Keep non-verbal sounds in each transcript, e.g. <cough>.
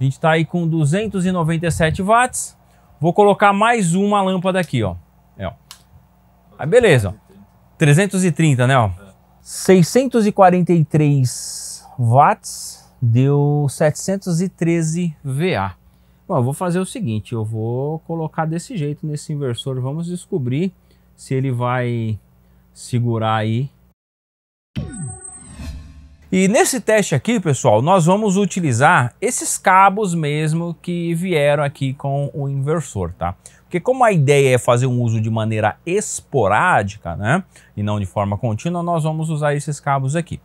A gente está aí com 297 watts. Vou colocar mais uma lâmpada aqui, ó. É, ó. Aí ah, beleza, ó. 330, né, ó. 643 watts deu 713 VA. Bom, eu vou fazer o seguinte, eu vou colocar desse jeito nesse inversor, vamos descobrir se ele vai segurar aí e nesse teste aqui, pessoal, nós vamos utilizar esses cabos mesmo que vieram aqui com o inversor, tá? Porque como a ideia é fazer um uso de maneira esporádica, né, e não de forma contínua, nós vamos usar esses cabos aqui.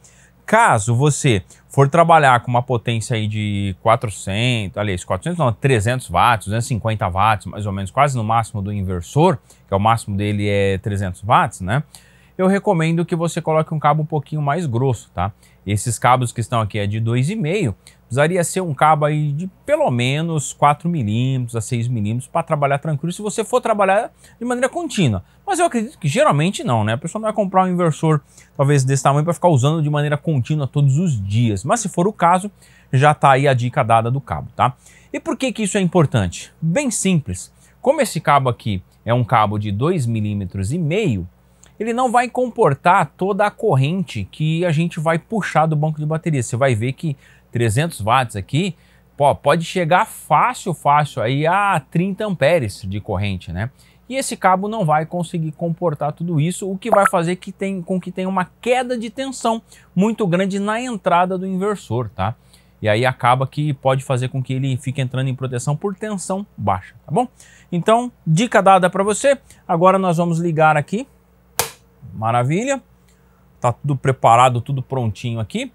Caso você for trabalhar com uma potência aí de 400, aliás, 400 não, 300 watts, 250 watts, mais ou menos, quase no máximo do inversor, que é o máximo dele é 300 watts, né? eu recomendo que você coloque um cabo um pouquinho mais grosso, tá? Esses cabos que estão aqui é de 2,5, precisaria ser um cabo aí de pelo menos 4 milímetros a 6 milímetros para trabalhar tranquilo, se você for trabalhar de maneira contínua. Mas eu acredito que geralmente não, né? A pessoa não vai comprar um inversor talvez desse tamanho para ficar usando de maneira contínua todos os dias. Mas se for o caso, já está aí a dica dada do cabo, tá? E por que que isso é importante? Bem simples. Como esse cabo aqui é um cabo de 2,5 milímetros e meio, ele não vai comportar toda a corrente que a gente vai puxar do banco de bateria. Você vai ver que 300 watts aqui pô, pode chegar fácil, fácil aí a 30 amperes de corrente, né? E esse cabo não vai conseguir comportar tudo isso, o que vai fazer que tem, com que tenha uma queda de tensão muito grande na entrada do inversor, tá? E aí acaba que pode fazer com que ele fique entrando em proteção por tensão baixa, tá bom? Então, dica dada para você. Agora nós vamos ligar aqui Maravilha. Tá tudo preparado, tudo prontinho aqui.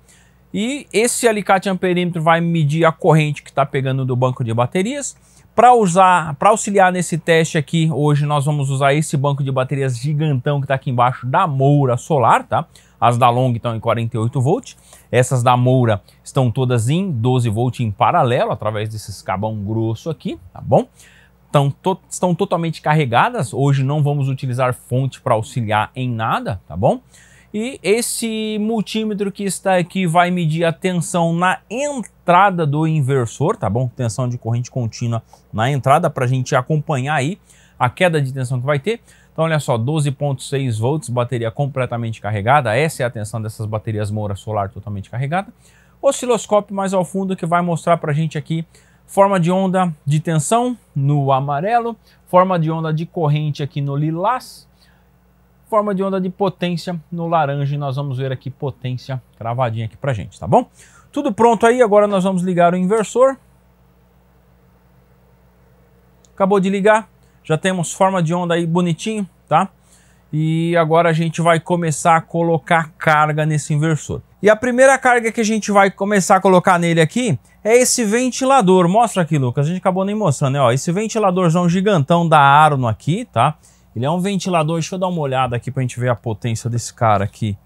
E esse alicate amperímetro vai medir a corrente que está pegando do banco de baterias. Para usar, para auxiliar nesse teste aqui, hoje nós vamos usar esse banco de baterias gigantão que está aqui embaixo da Moura Solar, tá? As da Long estão em 48 volts, essas da Moura estão todas em 12 volts em paralelo através desses cabão grosso aqui, tá bom? estão to estão totalmente carregadas. Hoje não vamos utilizar fonte para auxiliar em nada, tá bom? E esse multímetro que está aqui vai medir a tensão na entrada do inversor, tá bom? Tensão de corrente contínua na entrada para a gente acompanhar aí a queda de tensão que vai ter. Então olha só, 12.6 volts, bateria completamente carregada. Essa é a tensão dessas baterias Moura Solar totalmente carregada. Osciloscópio mais ao fundo que vai mostrar para a gente aqui forma de onda de tensão no amarelo, forma de onda de corrente aqui no lilás, forma de onda de potência no laranja e nós vamos ver aqui potência cravadinha aqui para gente, tá bom? Tudo pronto aí, agora nós vamos ligar o inversor. Acabou de ligar, já temos forma de onda aí bonitinho, tá? E agora a gente vai começar a colocar carga nesse inversor. E a primeira carga que a gente vai começar a colocar nele aqui é esse ventilador. Mostra aqui, Lucas. A gente acabou nem mostrando, né? Ó, esse ventiladorzão gigantão da Arno aqui, tá? Ele é um ventilador. Deixa eu dar uma olhada aqui pra gente ver a potência desse cara aqui.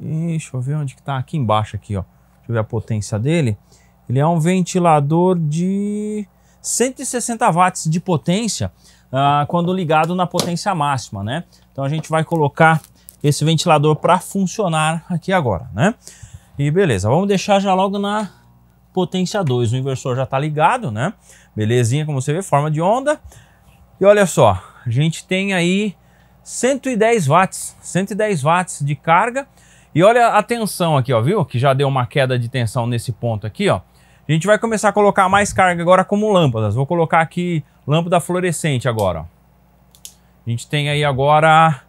deixa eu ver onde que tá. Aqui embaixo aqui, ó. Deixa eu ver a potência dele. Ele é um ventilador de 160 watts de potência ah, quando ligado na potência máxima, né? Então a gente vai colocar esse ventilador para funcionar aqui agora, né? E beleza, vamos deixar já logo na potência 2. O inversor já está ligado, né? Belezinha, como você vê, forma de onda. E olha só, a gente tem aí 110 watts, 110 watts de carga. E olha a tensão aqui, ó, viu? Que já deu uma queda de tensão nesse ponto aqui, ó. A gente vai começar a colocar mais carga agora como lâmpadas. Vou colocar aqui lâmpada fluorescente agora, A gente tem aí agora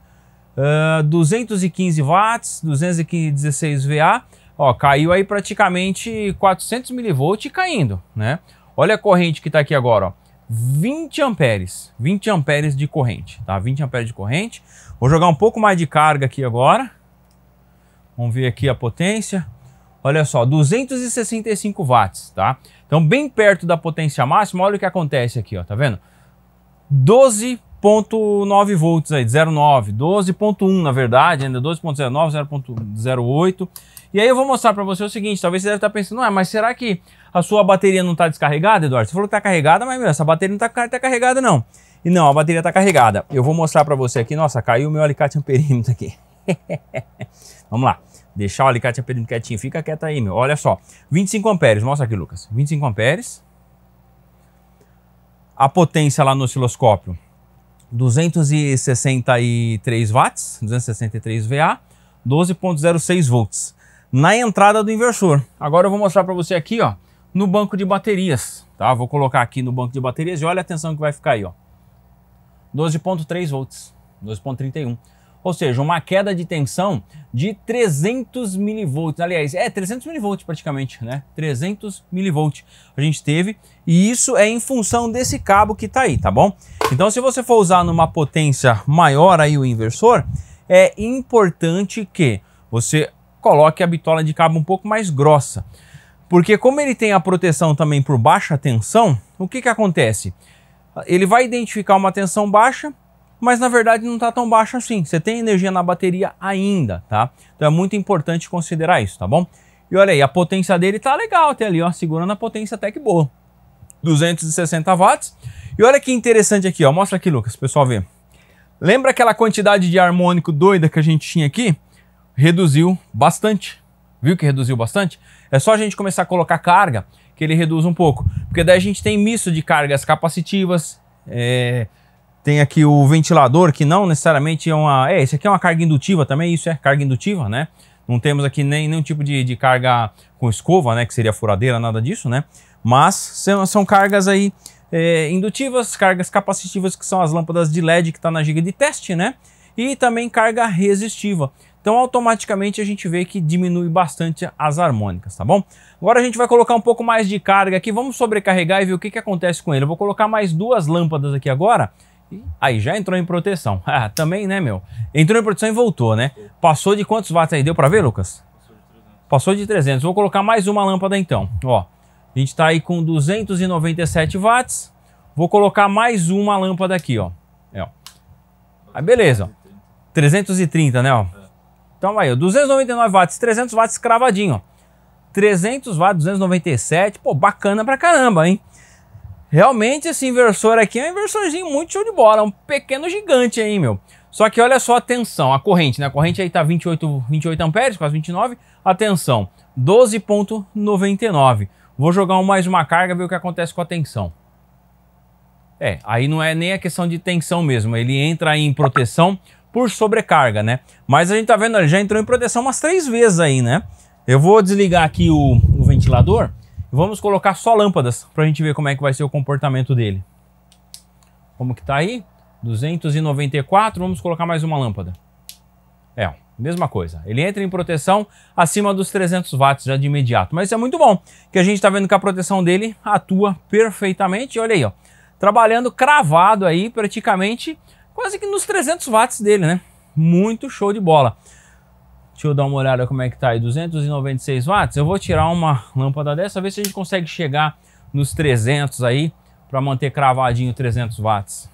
215 ah, watts, 216 VA, ó, caiu aí praticamente 400 mV caindo, né? Olha a corrente que está aqui agora, ó, 20 amperes, 20 amperes de corrente, tá? 20 amperes de corrente. Vou jogar um pouco mais de carga aqui agora. Vamos ver aqui a potência. Olha só, 265 watts, tá? Então bem perto da potência máxima, olha o que acontece aqui, ó, tá vendo? 12 0.9 volts aí, 0.9, 12.1 na verdade, ainda 12.09, 0.08. E aí eu vou mostrar para você o seguinte, talvez você deve estar tá pensando, ah, mas será que a sua bateria não está descarregada, Eduardo? Você falou que está carregada, mas meu, essa bateria não está tá carregada não. E não, a bateria está carregada. Eu vou mostrar para você aqui, nossa, caiu o meu alicate amperímetro aqui. <laughs> Vamos lá, deixar o alicate amperímetro quietinho, fica quieto aí, meu. Olha só, 25 amperes, mostra aqui, Lucas, 25 amperes. A potência lá no osciloscópio, 263 watts, 263 VA, 12.06 volts na entrada do inversor. Agora eu vou mostrar para você aqui, ó, no banco de baterias, tá? Vou colocar aqui no banco de baterias e olha a tensão que vai ficar aí, ó. 12.3 volts, 12.31 ou seja, uma queda de tensão de 300 milivolts. Aliás, é 300 milivolts praticamente, né? 300 milivolts a gente teve e isso é em função desse cabo que tá aí, tá bom? Então, se você for usar numa potência maior aí o inversor, é importante que você coloque a bitola de cabo um pouco mais grossa. Porque como ele tem a proteção também por baixa tensão, o que que acontece? Ele vai identificar uma tensão baixa, mas na verdade não está tão baixo assim. Você tem energia na bateria ainda, tá? Então é muito importante considerar isso, tá bom? E olha aí, a potência dele tá legal até ali, ó, segurando a potência até que boa. 260 watts. E olha que interessante aqui, ó, mostra aqui, Lucas, pessoal ver. Lembra aquela quantidade de harmônico doida que a gente tinha aqui? Reduziu bastante. Viu que reduziu bastante? É só a gente começar a colocar carga que ele reduz um pouco. Porque daí a gente tem misto de cargas capacitivas, é, tem aqui o ventilador, que não necessariamente é uma... É, isso aqui é uma carga indutiva também, isso é carga indutiva, né? Não temos aqui nem, nenhum tipo de, de carga com escova, né? Que seria furadeira, nada disso, né? Mas são, são cargas aí é, indutivas, cargas capacitivas, que são as lâmpadas de LED que está na giga de teste, né? E também carga resistiva. Então automaticamente a gente vê que diminui bastante as harmônicas, tá bom? Agora a gente vai colocar um pouco mais de carga aqui, vamos sobrecarregar e ver o que, que acontece com ele. Eu vou colocar mais duas lâmpadas aqui agora aí já entrou em proteção. <laughs> Ah, também, né, meu? Entrou em proteção e voltou, né? Passou de quantos watts aí? Deu para ver, Lucas? Passou de 300. Vou colocar mais uma lâmpada então. Ó, a gente está aí com 297 watts. Vou colocar mais uma lâmpada aqui, ó. É, ó. Aí beleza, 330, né, ó. Então aí, ó, 299 watts, 300 watts cravadinho, ó. 300 watts, 297, pô, bacana pra caramba, hein? Realmente esse inversor aqui é um inversorzinho muito show de bola, é um pequeno gigante aí, meu. Só que olha só a tensão, a corrente, né? A corrente aí tá 28, 28 amperes, quase 29. A tensão, 12.99. Vou jogar mais uma carga, ver o que acontece com a tensão. É, aí não é nem a questão de tensão mesmo, ele entra em proteção por sobrecarga, né? Mas a gente tá vendo, ele já entrou em proteção umas três vezes aí, né? Eu vou desligar aqui o, o ventilador Vamos colocar só lâmpadas para a gente ver como é que vai ser o comportamento dele. Como que tá aí? 294, vamos colocar mais uma lâmpada. É, mesma coisa. Ele entra em proteção acima dos 300 watts já de imediato. Mas isso é muito bom, que a gente está vendo que a proteção dele atua perfeitamente. Olha aí, ó, trabalhando cravado aí praticamente quase que nos 300 watts dele, né? Muito show de bola. Deixa eu dar uma olhada como é que tá aí, 296 watts. Eu vou tirar uma lâmpada dessa, ver se a gente consegue chegar nos 300 aí, para manter cravadinho 300 watts.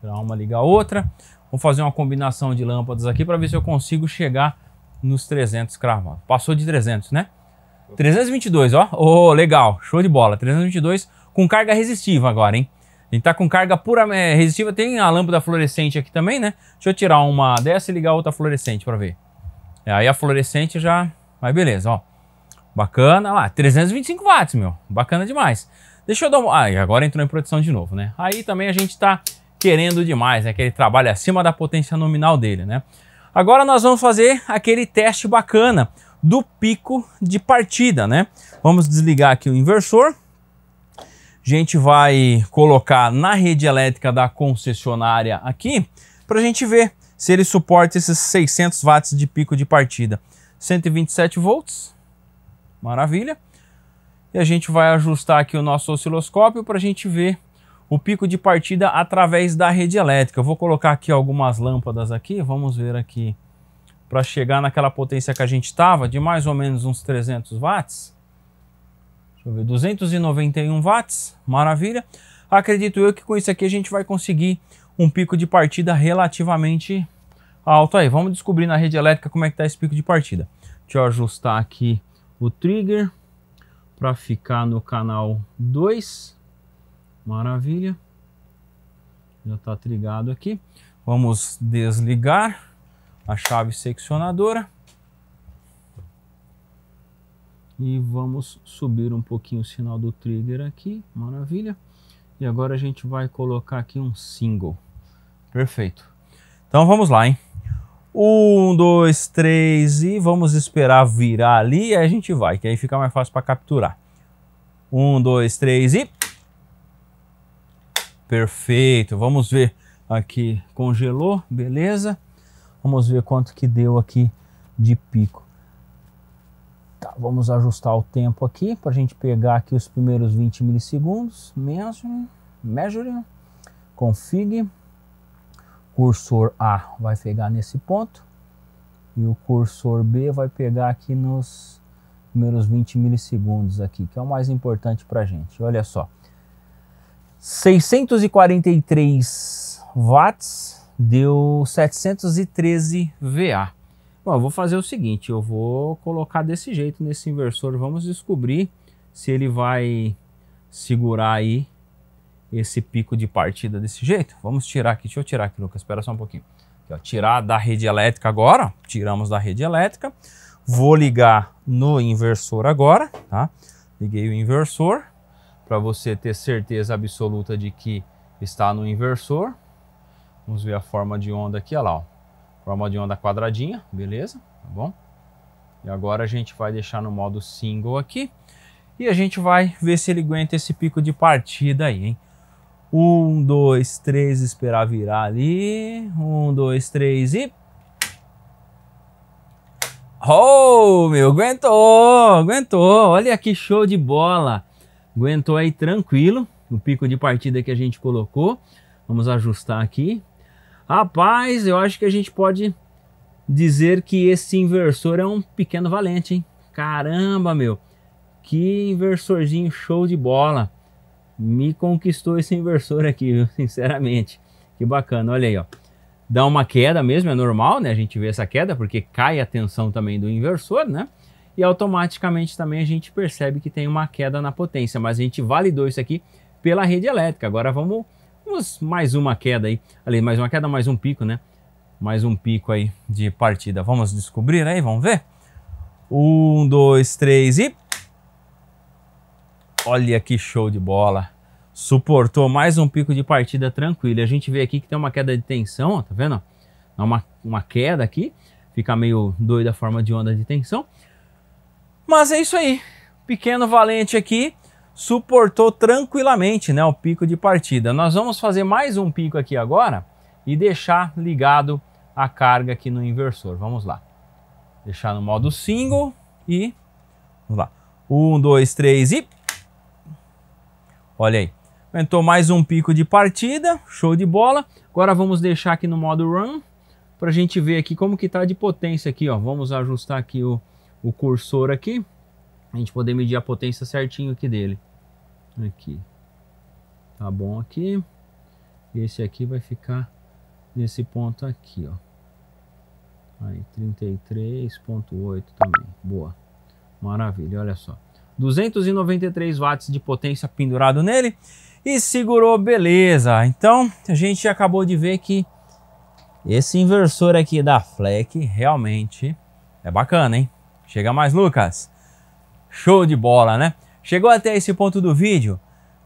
Tirar uma, ligar outra. Vou fazer uma combinação de lâmpadas aqui para ver se eu consigo chegar nos 300 cravados. Passou de 300, né? 322, ó. oh, legal. Show de bola. 322 com carga resistiva agora, hein? A gente tá com carga pura eh, resistiva. Tem a lâmpada fluorescente aqui também, né? Deixa eu tirar uma dessa e ligar outra fluorescente para ver. É, aí a fluorescente já... Mas beleza, ó. Bacana. lá, ah, 325 watts, meu. Bacana demais. Deixa eu dar uma... Ah, agora entrou em produção de novo, né? Aí também a gente tá querendo demais, né? Que ele trabalha acima da potência nominal dele, né? Agora nós vamos fazer aquele teste bacana do pico de partida, né? Vamos desligar aqui o inversor. A gente vai colocar na rede elétrica da concessionária aqui para a gente ver se ele suporta esses 600 watts de pico de partida. 127 volts, maravilha. E a gente vai ajustar aqui o nosso osciloscópio para a gente ver o pico de partida através da rede elétrica. Eu vou colocar aqui algumas lâmpadas aqui, vamos ver aqui para chegar naquela potência que a gente estava, de mais ou menos uns 300 watts. Deixa eu ver, 291 watts, maravilha. Acredito eu que com isso aqui a gente vai conseguir um pico de partida relativamente alto aí. Vamos descobrir na rede elétrica como é que está esse pico de partida. Deixa eu ajustar aqui o trigger para ficar no canal 2. Maravilha. Já está trigado aqui. Vamos desligar a chave seccionadora. E vamos subir um pouquinho o sinal do trigger aqui. Maravilha. E agora a gente vai colocar aqui um single. Perfeito. Então vamos lá, hein? Um, dois, três e vamos esperar virar ali e a gente vai, que aí fica mais fácil para capturar. Um, dois, três e... Perfeito, vamos ver aqui, congelou, beleza. Vamos ver quanto que deu aqui de pico. Tá, vamos ajustar o tempo aqui para a gente pegar aqui os primeiros 20 milissegundos. Measure, measure config, cursor A vai pegar nesse ponto e o cursor B vai pegar aqui nos primeiros 20 milissegundos aqui, que é o mais importante para a gente. Olha só, 643 watts deu 713 VA. Bom, eu vou fazer o seguinte, eu vou colocar desse jeito nesse inversor, vamos descobrir se ele vai segurar aí esse pico de partida desse jeito. Vamos tirar aqui, deixa eu tirar aqui, Lucas, espera só um pouquinho. Aqui, ó, tirar da rede elétrica agora, tiramos da rede elétrica. Vou ligar no inversor agora, tá? Liguei o inversor para você ter certeza absoluta de que está no inversor. Vamos ver a forma de onda aqui, olha lá, ó. Forma de onda quadradinha, beleza? Tá bom? E agora a gente vai deixar no modo single aqui. E a gente vai ver se ele aguenta esse pico de partida aí, hein? Um, dois, três, esperar virar ali. Um, dois, três e. Oh, meu, aguentou, aguentou. Olha que show de bola. Aguentou aí tranquilo no pico de partida que a gente colocou. Vamos ajustar aqui. Rapaz, eu acho que a gente pode dizer que esse inversor é um pequeno valente, hein? Caramba, meu. Que inversorzinho show de bola me conquistou esse inversor aqui, viu? <laughs> sinceramente. Que bacana, olha aí, ó. Dá uma queda mesmo, é normal, né? A gente vê essa queda porque cai a tensão também do inversor, né? E automaticamente também a gente percebe que tem uma queda na potência, mas a gente validou isso aqui pela rede elétrica. Agora vamos, vamos mais uma queda aí, ali, mais uma queda, mais um pico, né? Mais um pico aí de partida. Vamos descobrir aí, vamos ver? Um, dois, três e... Olha que show de bola. Suportou mais um pico de partida tranquilo. A gente vê aqui que tem uma queda de tensão, ó, tá vendo? Uma, uma queda aqui. Fica meio doida a forma de onda de tensão. Mas é isso aí. Pequeno valente aqui suportou tranquilamente né, o pico de partida. Nós vamos fazer mais um pico aqui agora e deixar ligado a carga aqui no inversor. Vamos lá. Deixar no modo single e vamos lá. Um, dois, três e Olha aí. Aumentou mais um pico de partida, show de bola. Agora vamos deixar aqui no modo Run para a gente ver aqui como que tá de potência aqui, ó. Vamos ajustar aqui o, o cursor aqui, a gente poder medir a potência certinho aqui dele. Aqui. Tá bom aqui. E esse aqui vai ficar nesse ponto aqui, ó. Aí, 33.8 também. Boa. Maravilha, olha só. 293 watts de potência pendurado nele e segurou, beleza. Então a gente acabou de ver que esse inversor aqui da Fleck realmente é bacana, hein? Chega mais, Lucas. Show de bola, né? Chegou até esse ponto do vídeo?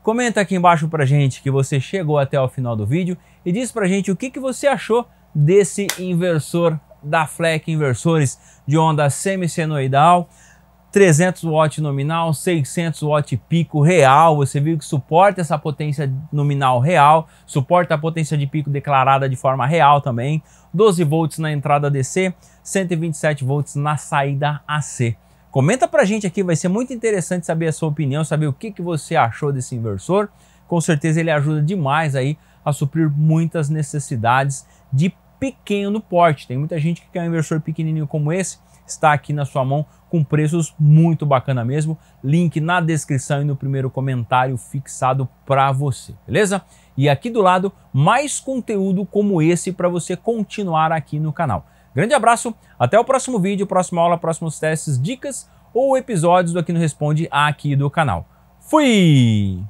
Comenta aqui embaixo pra gente que você chegou até o final do vídeo e diz pra gente o que, que você achou desse inversor da Fleck Inversores de onda semicenoidal. 300 watt nominal, 600 watt pico real. Você viu que suporta essa potência nominal real, suporta a potência de pico declarada de forma real também. 12 volts na entrada DC, 127 volts na saída AC. Comenta pra gente aqui, vai ser muito interessante saber a sua opinião, saber o que, que você achou desse inversor. Com certeza ele ajuda demais aí a suprir muitas necessidades de pequeno porte. Tem muita gente que quer um inversor pequenininho como esse, está aqui na sua mão com preços muito bacana mesmo. Link na descrição e no primeiro comentário fixado para você, beleza? E aqui do lado, mais conteúdo como esse para você continuar aqui no canal. Grande abraço, até o próximo vídeo, próxima aula, próximos testes, dicas ou episódios do Aqui no Responde aqui do canal. Fui!